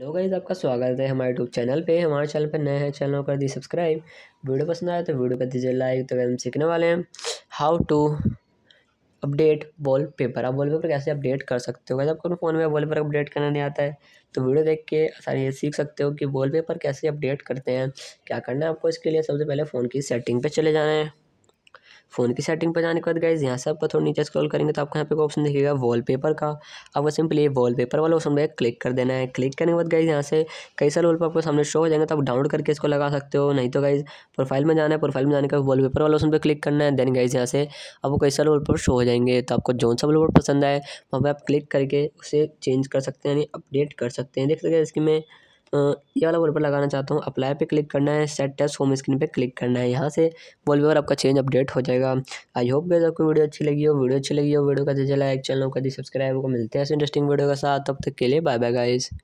hello guys आपका स्वागत है हमारे यूट्यूब चैनल पे हमारे चैनल पे नए हैं चैनल कर दी सब्सक्राइब वीडियो पसंद आए तो वीडियो पर दीजिए लाइक तो हम सीखने वाले हैं how to update wallpaper आप वॉल पेपर कैसे अपडेट कर सकते हो गाइज आपको फ़ोन में वॉल पेपर अपडेट करना नहीं आता है तो वीडियो देख के आसानी से सीख सकते हो कि वॉल पेपर कैसे अपडेट करते हैं क्या करना है आपको इसके लिए सबसे पहले फ़ोन की सेटिंग पर चले जाना है फ़ोन की सेटिंग पर जाने के बाद गाइज यहाँ से आपका थोड़ा नीचे स्क्रॉल करेंगे तो आपको यहाँ पे ऑप्शन दिखेगा वॉलपेपर का आपको सिंपली ये वॉलपेपर वाला ऑप्शन पर क्लिक कर देना है क्लिक करने के बाद गाइज यहाँ से कई सारे वॉलपेपर आपको सामने शो हो जाएंगे तो आप डाउनलोड करके इसको लगा सकते हो नहीं तो गाइज प्रोफाइल में जाना है प्रोफाइल में जाने का पेपर वाला ऑप्शन पर क्लिक करना है देन गाइज यहाँ से आपको कई सारे वॉलपेपर शो हो जाएंगे तो आपको जौन सा वॉलपेपर पसंद आए वहाँ पर आप क्लिक करके उसे चेंज कर सकते हैं यानी अपडेट कर सकते हैं देख सकते हैं इसकी मैं ये वाला वॉलपेपर लगाना चाहता हूँ अप्लाई पे क्लिक करना है सेट टेस्ट होम स्क्रीन पे क्लिक करना है यहाँ से वॉलपेपर आपका चेंज अपडेट हो जाएगा आई होप गए आपको वीडियो अच्छी लगी हो वीडियो अच्छी लगी हो वीडियो का दीजिए लाइक चैनल का दी सब्सक्राइब को मिलते हैं इंटरेस्टिंग वीडियो के साथ तब तक के लिए बाय बाय गाइज़